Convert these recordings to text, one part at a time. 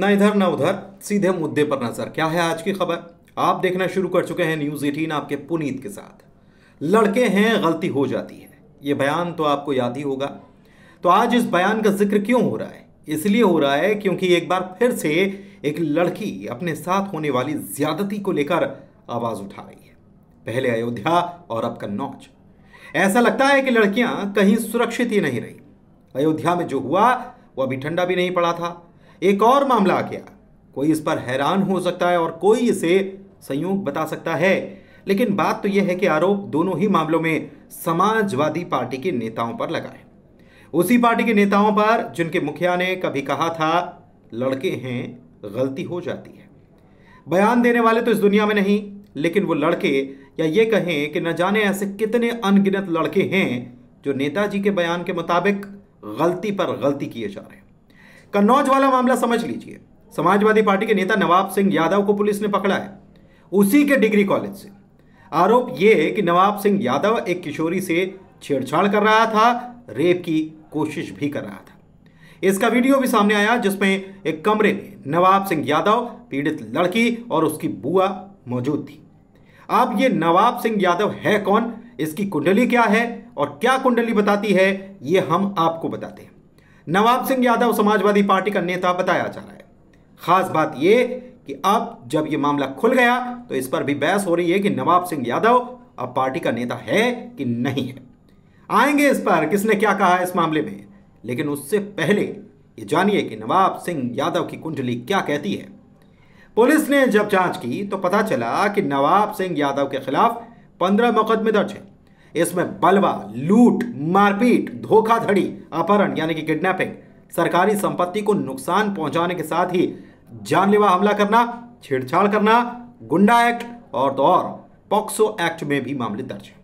ना इधर ना उधर सीधे मुद्दे पर नजर क्या है आज की खबर आप देखना शुरू कर चुके हैं न्यूज एटीन आपके पुनीत के साथ लड़के हैं गलती हो जाती है ये बयान तो आपको याद ही होगा तो आज इस बयान का जिक्र क्यों हो रहा है इसलिए हो रहा है क्योंकि एक बार फिर से एक लड़की अपने साथ होने वाली ज्यादती को लेकर आवाज उठा रही है पहले अयोध्या और अब कन्नौज ऐसा लगता है कि लड़कियां कहीं सुरक्षित ही नहीं रही अयोध्या में जो हुआ वह अभी ठंडा भी नहीं पड़ा था एक और मामला आ गया कोई इस पर हैरान हो सकता है और कोई इसे संयोग बता सकता है लेकिन बात तो यह है कि आरोप दोनों ही मामलों में समाजवादी पार्टी के नेताओं पर लगा है उसी पार्टी के नेताओं पर जिनके मुखिया ने कभी कहा था लड़के हैं गलती हो जाती है बयान देने वाले तो इस दुनिया में नहीं लेकिन वो लड़के या ये कहें कि न जाने ऐसे कितने अनगिनत लड़के हैं जो नेताजी के बयान के मुताबिक गलती पर गलती किए जा रहे हैं कन्नौज वाला मामला समझ लीजिए समाजवादी पार्टी के नेता नवाब सिंह यादव को पुलिस ने पकड़ा है उसी के डिग्री कॉलेज से आरोप ये है कि नवाब सिंह यादव एक किशोरी से छेड़छाड़ कर रहा था रेप की कोशिश भी कर रहा था इसका वीडियो भी सामने आया जिसमें एक कमरे में नवाब सिंह यादव पीड़ित लड़की और उसकी बुआ मौजूद थी अब ये नवाब सिंह यादव है कौन इसकी कुंडली क्या है और क्या कुंडली बताती है ये हम आपको बताते हैं नवाब सिंह यादव समाजवादी पार्टी का नेता बताया जा रहा है खास बात यह कि अब जब यह मामला खुल गया तो इस पर भी बहस हो रही है कि नवाब सिंह यादव अब पार्टी का नेता है कि नहीं है आएंगे इस पर किसने क्या कहा इस मामले में लेकिन उससे पहले ये जानिए कि नवाब सिंह यादव की कुंडली क्या कहती है पुलिस ने जब जांच की तो पता चला कि नवाब सिंह यादव के खिलाफ पंद्रह मुकदमे दर्ज हैं इसमें बलवा लूट मारपीट धोखाधड़ी अपहरण यानी कि किडनैपिंग सरकारी संपत्ति को नुकसान पहुंचाने के साथ ही जानलेवा हमला करना छेड़छाड़ करना गुंडा एक्ट और तो और पॉक्सो एक्ट में भी मामले दर्ज हैं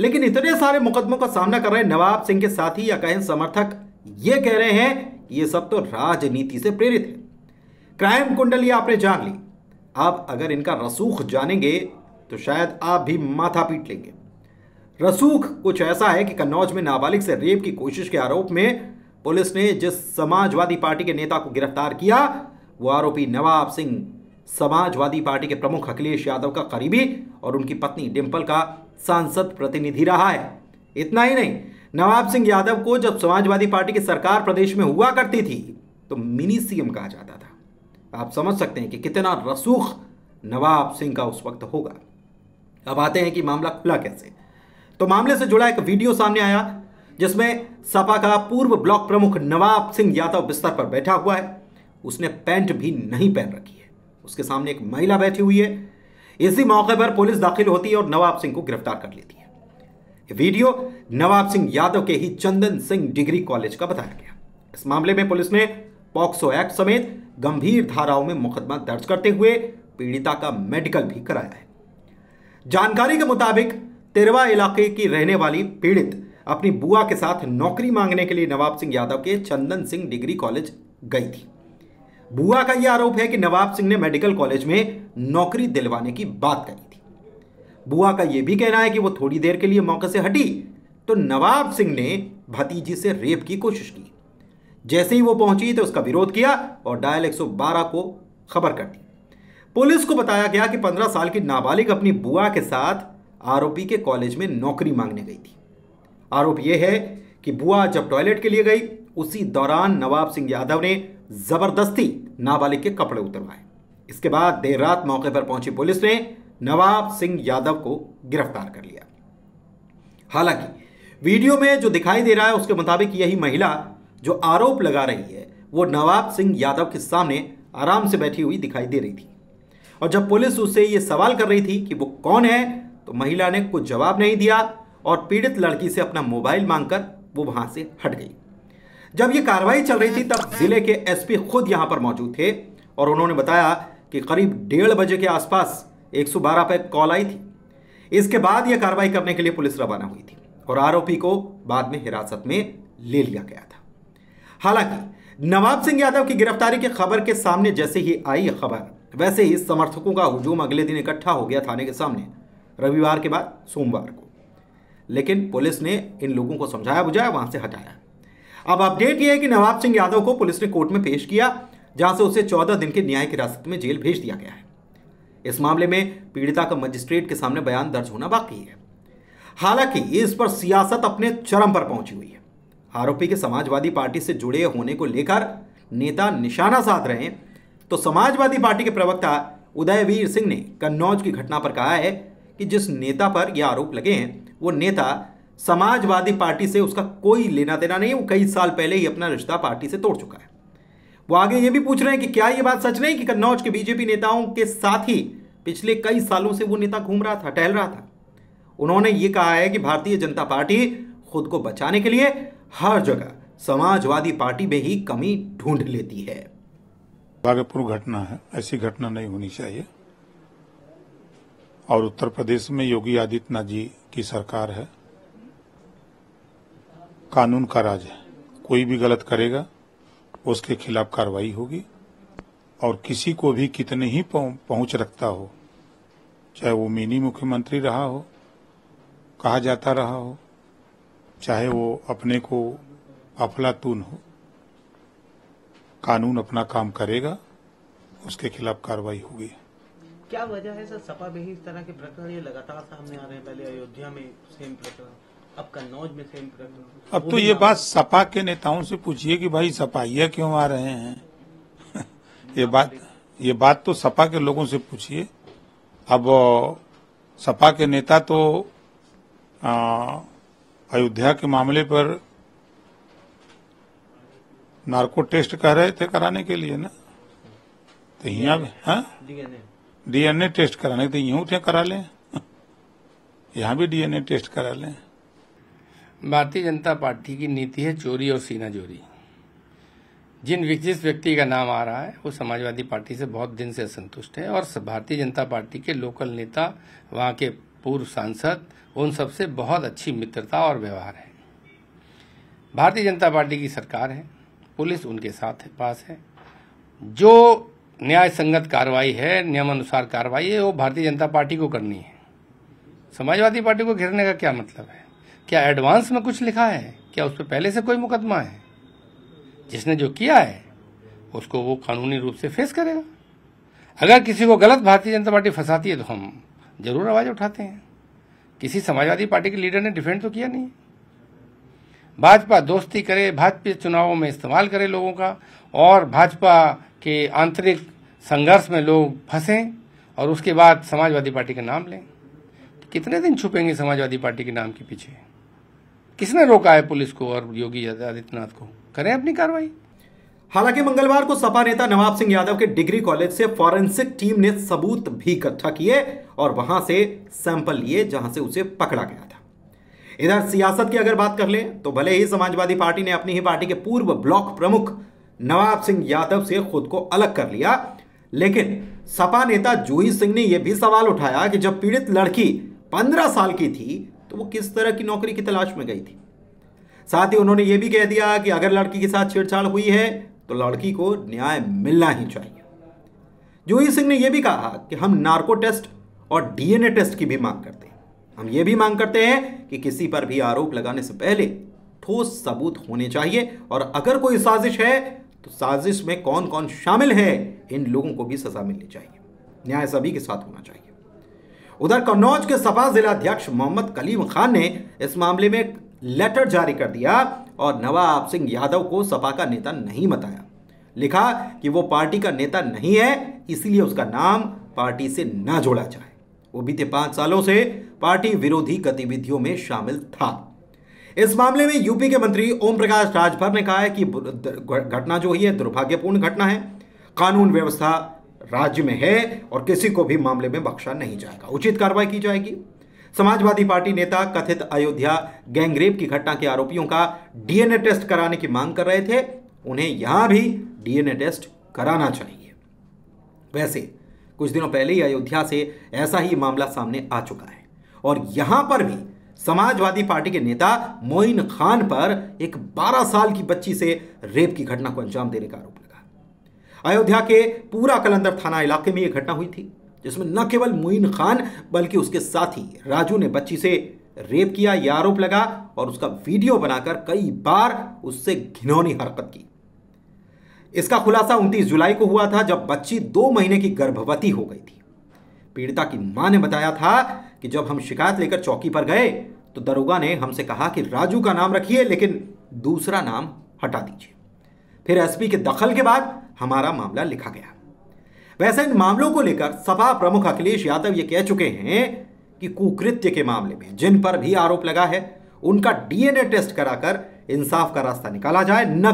लेकिन इतने सारे मुकदमों का सामना कर रहे नवाब सिंह के साथी या कहें समर्थक ये कह रहे हैं कि ये सब तो राजनीति से प्रेरित है क्राइम कुंडल ये आपने जान ली अब अगर इनका रसूख जानेंगे तो शायद आप भी माथा पीट लेंगे रसूख कुछ ऐसा है कि कन्नौज में नाबालिग से रेप की कोशिश के आरोप में पुलिस ने जिस समाजवादी पार्टी के नेता को गिरफ्तार किया वो आरोपी नवाब सिंह समाजवादी पार्टी के प्रमुख अखिलेश यादव का करीबी और उनकी पत्नी डिम्पल का सांसद प्रतिनिधि रहा है इतना ही नहीं नवाब सिंह यादव को जब समाजवादी पार्टी की सरकार प्रदेश में हुआ करती थी तो मिनी सीएम कहा जाता था आप समझ सकते हैं कि कितना रसूख नवाब सिंह का उस वक्त होगा अब आते हैं कि मामला खुला कैसे तो मामले से जुड़ा एक वीडियो सामने आया जिसमें सपा का पूर्व ब्लॉक प्रमुख नवाब सिंह यादव बिस्तर पर बैठा हुआ है उसने पैंट भी नहीं पहन रखी है उसके सामने एक महिला बैठी हुई है इसी मौके पर पुलिस दाखिल होती है और नवाब सिंह को गिरफ्तार कर लेती है वीडियो नवाब सिंह यादव के ही चंदन सिंह डिग्री कॉलेज का बताया गया इस मामले में पुलिस ने पॉक्सो एक्ट समेत गंभीर धाराओं में मुकदमा दर्ज करते हुए पीड़िता का मेडिकल भी कराया है जानकारी के मुताबिक तिरवा इलाके की रहने वाली पीड़ित अपनी बुआ के साथ नौकरी मांगने के लिए नवाब सिंह यादव के चंदन सिंह डिग्री कॉलेज गई थी बुआ का यह आरोप है कि नवाब सिंह ने मेडिकल कॉलेज में नौकरी दिलवाने की बात कही थी बुआ का यह भी कहना है कि वो थोड़ी देर के लिए मौके से हटी तो नवाब सिंह ने भतीजी से रेप की कोशिश की जैसे ही वो पहुंची तो उसका विरोध किया और डायल 112 को खबर कर दी पुलिस को बताया गया कि 15 साल की नाबालिग अपनी बुआ के साथ आरोपी के कॉलेज में नौकरी मांगने गई थी आरोप यह है कि बुआ जब टॉयलेट के लिए गई उसी दौरान नवाब सिंह यादव ने जबरदस्ती नाबालिग के कपड़े उतरवाए इसके बाद देर रात मौके पर पहुंची पुलिस ने नवाब सिंह यादव को गिरफ्तार कर लिया हालांकि वीडियो में जो दिखाई दे रहा है उसके मुताबिक यही महिला जो आरोप लगा रही है वो नवाब सिंह यादव के सामने आराम से बैठी हुई दिखाई दे रही थी और जब पुलिस उससे ये सवाल कर रही थी कि वो कौन है तो महिला ने कुछ जवाब नहीं दिया और पीड़ित लड़की से अपना मोबाइल मांगकर वो वहां से हट गई जब ये कार्रवाई चल रही थी तब जिले के एसपी खुद यहां पर मौजूद थे और उन्होंने बताया कि करीब डेढ़ बजे के आसपास 112 पर कॉल आई थी इसके बाद यह कार्रवाई करने के लिए पुलिस रवाना हुई थी और आरोपी को बाद में हिरासत में ले लिया गया था हालांकि नवाब सिंह यादव की गिरफ्तारी की खबर के सामने जैसे ही आई खबर वैसे ही समर्थकों का हुजूम अगले दिन इकट्ठा हो गया थाने के सामने रविवार के बाद सोमवार को लेकिन पुलिस ने इन लोगों को समझाया बुझाया वहां से हटाया अब अपडेट यह है कि नवाब सिंह यादव को पुलिस ने कोर्ट में पेश किया जहां से उसे चौदह दिन के न्यायिक हिरासत में जेल भेज दिया गया है इस मामले में पीड़िता का मजिस्ट्रेट के सामने बयान दर्ज होना बाकी है हालांकि इस पर सियासत अपने चरम पर पहुंची हुई है आरोपी के समाजवादी पार्टी से जुड़े होने को लेकर नेता निशाना साध रहे हैं तो समाजवादी पार्टी के प्रवक्ता उदयवीर सिंह ने कन्नौज की घटना पर कहा है कि जिस नेता पर यह आरोप लगे हैं वो नेता समाजवादी पार्टी से उसका कोई लेना देना नहीं वो कई साल पहले ही अपना रिश्ता पार्टी से तोड़ चुका है वो आगे ये भी पूछ रहे हैं कि क्या ये बात सच नहीं कि कन्नौज के बीजेपी नेताओं के साथ ही पिछले कई सालों से वो नेता घूम रहा था टहल रहा था उन्होंने ये कहा है कि भारतीय जनता पार्टी खुद को बचाने के लिए हर जगह समाजवादी पार्टी में ही कमी ढूंढ लेती है भाग्यपूर्ण घटना है ऐसी घटना नहीं होनी चाहिए और उत्तर प्रदेश में योगी आदित्यनाथ जी की सरकार है कानून का राज है कोई भी गलत करेगा उसके खिलाफ कार्रवाई होगी और किसी को भी कितने ही पहुंच रखता हो चाहे वो मिनी मुख्यमंत्री रहा हो कहा जाता रहा हो चाहे वो अपने को अफलातून हो कानून अपना काम करेगा उसके खिलाफ कार्रवाई होगी क्या वजह है सर सपा में ही इस तरह के प्रकरण ये लगातार सामने आ रहे हैं पहले अयोध्या में सेम प्रकरण अब कन्नौज में सेम प्रकरण अब तो ये बात सपा के नेताओं से पूछिए कि भाई सपाहिया क्यों आ रहे हैं ये बात ये बात तो सपा के लोगों से पूछिए अब सपा के नेता तो अयोध्या के मामले पर नार्को टेस्ट कह रहे थे कराने के लिए ना तो यहाँ हाँ? डीएनए डीएनए टेस्ट कराने तो यूं उठे करा लें यहां भी डीएनए टेस्ट करा लें भारतीय जनता पार्टी की नीति है चोरी और सीना चोरी जिन जिस व्यक्ति का नाम आ रहा है वो समाजवादी पार्टी से बहुत दिन से असंतुष्ट है और भारतीय जनता पार्टी के लोकल नेता वहां के पूर्व सांसद उन सबसे बहुत अच्छी मित्रता और व्यवहार है भारतीय जनता पार्टी की सरकार है पुलिस उनके साथ है, पास है जो न्याय संगत कार्रवाई है नियमानुसार कार्रवाई है वो भारतीय जनता पार्टी को करनी है समाजवादी पार्टी को घेरने का क्या मतलब है क्या एडवांस में कुछ लिखा है क्या उस पर पहले से कोई मुकदमा है जिसने जो किया है उसको वो कानूनी रूप से फेस करेगा अगर किसी को गलत भारतीय जनता पार्टी फंसाती है तो हम जरूर आवाज उठाते हैं किसी समाजवादी पार्टी के लीडर ने डिफेंड तो किया नहीं भाजपा दोस्ती करे भाजपा चुनावों में इस्तेमाल करे लोगों का और भाजपा कि आंतरिक संघर्ष में लोग फंसें और उसके बाद समाजवादी पार्टी का नाम लें तो कितने दिन छुपेंगे समाजवादी पार्टी के नाम के पीछे किसने रोका है पुलिस को और योगी आदित्यनाथ को करें अपनी कार्रवाई हालांकि मंगलवार को सपा नेता नवाब सिंह यादव के डिग्री कॉलेज से फॉरेंसिक टीम ने सबूत भी इकट्ठा किए और वहां से सैंपल लिए जहां से उसे पकड़ा गया था इधर सियासत की अगर बात कर ले तो भले ही समाजवादी पार्टी ने अपनी ही पार्टी के पूर्व ब्लॉक प्रमुख नवाब सिंह यादव से खुद को अलग कर लिया लेकिन सपा नेता जूही सिंह ने यह भी सवाल उठाया कि जब पीड़ित लड़की 15 साल की थी तो वो किस तरह की नौकरी की तलाश में गई थी साथ ही उन्होंने यह भी कह दिया कि अगर लड़की के साथ छेड़छाड़ हुई है तो लड़की को न्याय मिलना ही चाहिए जूही सिंह ने यह भी कहा कि हम नार्को टेस्ट और डीएनए टेस्ट की भी मांग करते हैं हम यह भी मांग करते हैं कि किसी पर भी आरोप लगाने से पहले ठोस सबूत होने चाहिए और अगर कोई साजिश है तो साजिश में कौन कौन शामिल है इन लोगों को भी सजा मिलनी चाहिए न्याय सभी के साथ होना चाहिए उधर कन्नौज के सपा जिलाध्यक्ष मोहम्मद कलीम खान ने इस मामले में लेटर जारी कर दिया और नवाब सिंह यादव को सपा का नेता नहीं बताया लिखा कि वो पार्टी का नेता नहीं है इसलिए उसका नाम पार्टी से ना जोड़ा जाए वो बीते पांच सालों से पार्टी विरोधी गतिविधियों में शामिल था इस मामले में यूपी के मंत्री ओम प्रकाश राजभर ने कहा है कि घटना जो हुई है दुर्भाग्यपूर्ण घटना है कानून व्यवस्था राज्य में है और किसी को भी मामले में बख्शा नहीं जाएगा उचित कार्रवाई की जाएगी समाजवादी पार्टी नेता कथित अयोध्या गैंगरेप की घटना के आरोपियों का डीएनए टेस्ट कराने की मांग कर रहे थे उन्हें यहां भी डीएनए टेस्ट कराना चाहिए वैसे कुछ दिनों पहले ही अयोध्या से ऐसा ही मामला सामने आ चुका है और यहां पर भी समाजवादी पार्टी के नेता मोइन खान पर एक 12 साल की बच्ची से रेप की घटना को अंजाम देने का आरोप लगा अयोध्या के पूरा कलंदर थाना इलाके में यह घटना हुई थी जिसमें न केवल मोइन खान बल्कि उसके साथी राजू ने बच्ची से रेप किया यह आरोप लगा और उसका वीडियो बनाकर कई बार उससे घिनौनी हरकत की इसका खुलासा 29 जुलाई को हुआ था जब बच्ची दो महीने की गर्भवती हो गई थी पीड़िता की मां ने बताया था कि जब हम शिकायत लेकर चौकी पर गए तो दरोगा ने हमसे कहा कि राजू का नाम रखिए लेकिन दूसरा नाम हटा दीजिए फिर एसपी के दखल के बाद हमारा मामला लिखा गया वैसे इन मामलों को लेकर सपा प्रमुख अखिलेश यादव ये कह चुके हैं कि कुकृत्य के मामले में जिन पर भी आरोप लगा है उनका डीएनए टेस्ट कराकर इंसाफ का रास्ता निकाला जाए न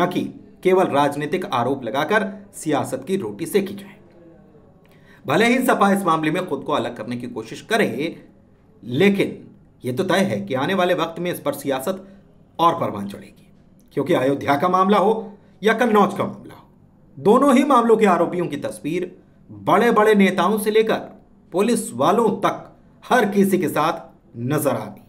न कि केवल राजनीतिक आरोप लगाकर सियासत की रोटी सेकी जाए भले ही सपा इस मामले में खुद को अलग करने की कोशिश करे लेकिन यह तो तय है कि आने वाले वक्त में इस पर सियासत और परवान चढ़ेगी क्योंकि अयोध्या का मामला हो या कन्नौज का मामला हो दोनों ही मामलों के आरोपियों की तस्वीर बड़े बड़े नेताओं से लेकर पुलिस वालों तक हर किसी के साथ नजर आ गई